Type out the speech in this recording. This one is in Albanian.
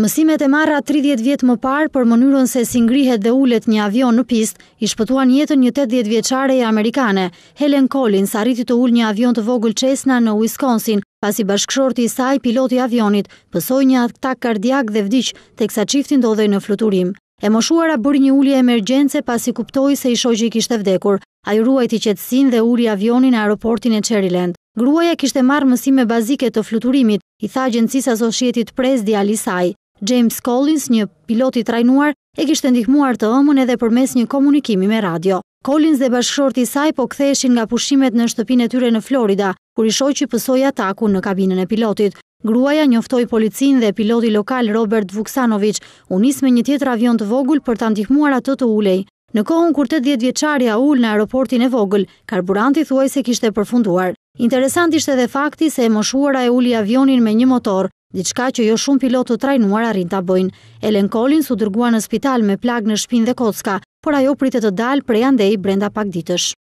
Mësimet e marra 30 vjetë më parë për mënyrën se si ngrihet dhe ullet një avion në pist, i shpëtuan jetën një 80 vjeqare e Amerikane. Helen Collins arriti të ullë një avion të vogël qesna në Wisconsin, pasi bashkëshorti i saj piloti avionit pësoj një atak kardiak dhe të teksa qiftin dhej në fluturim. E moshuara bërë një ullje emergjence pasi kuptoj se i shoqi kishte vdekur, a i ruajti qetsin dhe ullje avionin e aeroportin e Cherryland. Gruaja kishte marrë mësime bazike të fluturimit, i tha agjencisë asoshietit pres djali saj. James Collins, një pilot i trajnuar, e kishte ndihmuar të ëmën edhe përmes një komunikimi me radio. Collins dhe bashkëshorti i saj po ktheheshin nga pushimet në shtëpinë e tyre në Florida, kur i shoqi pësoi atakun në kabinën e pilotit. Gruaja njoftoi policinë dhe piloti lokal Robert Vuksanovic u nis me një tjetër avion të vogël për ta ndihmuar atë të ulej. Në kohën kur 80 djetë vjeqarja ul në aeroportin e vogël, karburanti thuajse kishte përfunduar. Interesant ishte edhe fakti se e moshuara e uli avionin me një motor, Diçka që jo shumë pilotë të trajnuar arrin ta bëjnë. Elen Kolin u dërguar në spital me plag në shpinë dhe kocka, por ajo pritet të dalë prej andej brenda pak ditësh.